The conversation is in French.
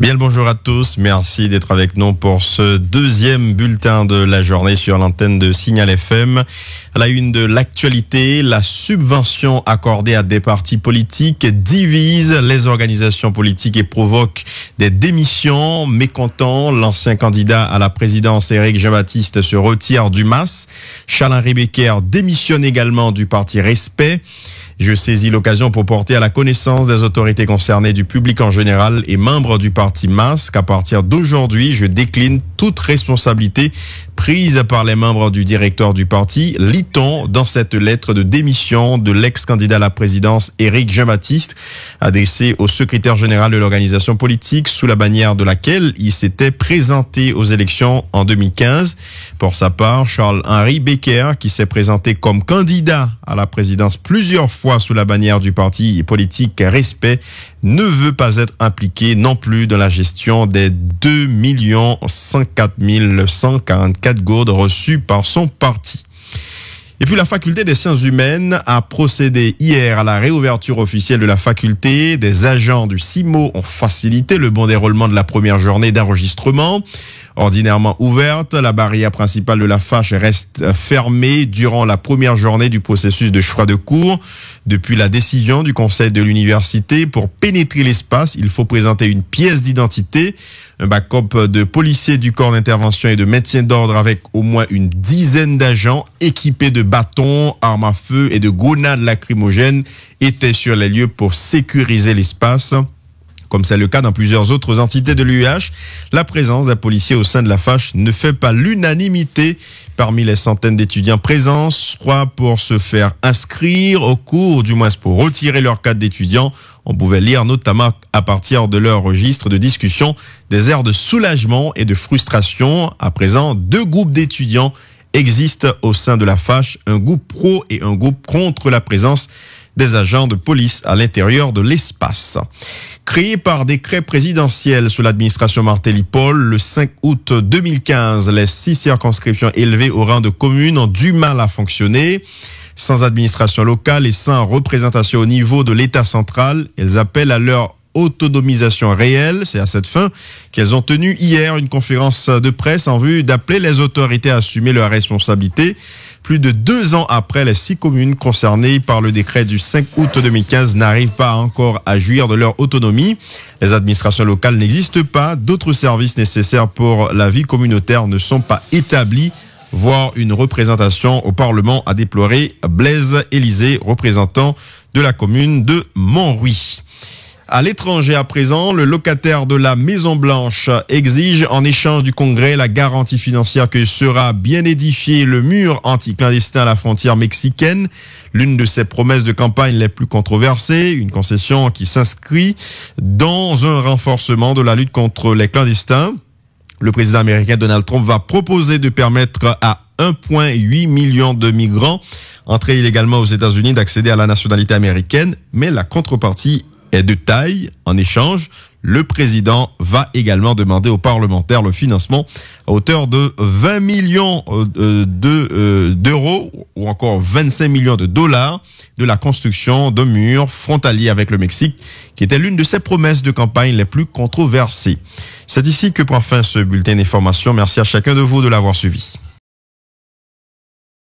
Bien le bonjour à tous, merci d'être avec nous pour ce deuxième bulletin de la journée sur l'antenne de Signal FM. la une de l'actualité, la subvention accordée à des partis politiques divise les organisations politiques et provoque des démissions. Mécontent, l'ancien candidat à la présidence Éric Jean-Baptiste se retire du MAS. Chalin Ribéquer démissionne également du parti Respect. Je saisis l'occasion pour porter à la connaissance des autorités concernées du public en général et membres du parti MAS qu'à partir d'aujourd'hui, je décline toute responsabilité prise par les membres du directeur du parti, lit-on dans cette lettre de démission de l'ex-candidat à la présidence Éric Jean-Baptiste, adressée au secrétaire général de l'organisation politique sous la bannière de laquelle il s'était présenté aux élections en 2015. Pour sa part, Charles-Henri Becker, qui s'est présenté comme candidat à la présidence plusieurs fois, sous la bannière du parti politique Respect, ne veut pas être impliqué non plus dans la gestion des 2 gourdes reçues par son parti. Et puis la faculté des sciences humaines a procédé hier à la réouverture officielle de la faculté. Des agents du CIMO ont facilité le bon déroulement de la première journée d'enregistrement ordinairement ouverte. La barrière principale de la fâche reste fermée durant la première journée du processus de choix de cours. Depuis la décision du conseil de l'université, pour pénétrer l'espace, il faut présenter une pièce d'identité, un backup de policiers du corps d'intervention et de maintien d'ordre avec au moins une dizaine d'agents équipés de bâtons, armes à feu et de grenades lacrymogènes étaient sur les lieux pour sécuriser l'espace. Comme c'est le cas dans plusieurs autres entités de l'UH, la présence d'un policier au sein de la fâche ne fait pas l'unanimité. Parmi les centaines d'étudiants présents, soit pour se faire inscrire au cours, du moins pour retirer leur cadre d'étudiant, on pouvait lire notamment à partir de leur registre de discussion des airs de soulagement et de frustration. À présent, deux groupes d'étudiants existent au sein de la fâche, un groupe pro et un groupe contre la présence des agents de police à l'intérieur de l'espace. Créé par décret présidentiel sous l'administration Martelly-Paul le 5 août 2015, les six circonscriptions élevées au rang de communes ont du mal à fonctionner. Sans administration locale et sans représentation au niveau de l'État central, elles appellent à leur autonomisation réelle. C'est à cette fin qu'elles ont tenu hier une conférence de presse en vue d'appeler les autorités à assumer leurs responsabilités plus de deux ans après, les six communes concernées par le décret du 5 août 2015 n'arrivent pas encore à jouir de leur autonomie. Les administrations locales n'existent pas, d'autres services nécessaires pour la vie communautaire ne sont pas établis voire une représentation au Parlement, a déploré Blaise Élysée, représentant de la commune de Montrouy à l'étranger à présent. Le locataire de la Maison Blanche exige en échange du Congrès la garantie financière que sera bien édifié le mur anti à la frontière mexicaine. L'une de ses promesses de campagne les plus controversées, une concession qui s'inscrit dans un renforcement de la lutte contre les clandestins. Le président américain Donald Trump va proposer de permettre à 1,8 million de migrants entrés illégalement aux États-Unis d'accéder à la nationalité américaine, mais la contrepartie est de taille. En échange, le président va également demander aux parlementaires le financement à hauteur de 20 millions euh, euh, d'euros ou encore 25 millions de dollars de la construction d'un mur frontalier avec le Mexique, qui était l'une de ses promesses de campagne les plus controversées. C'est ici que prend fin ce bulletin d'information. Merci à chacun de vous de l'avoir suivi.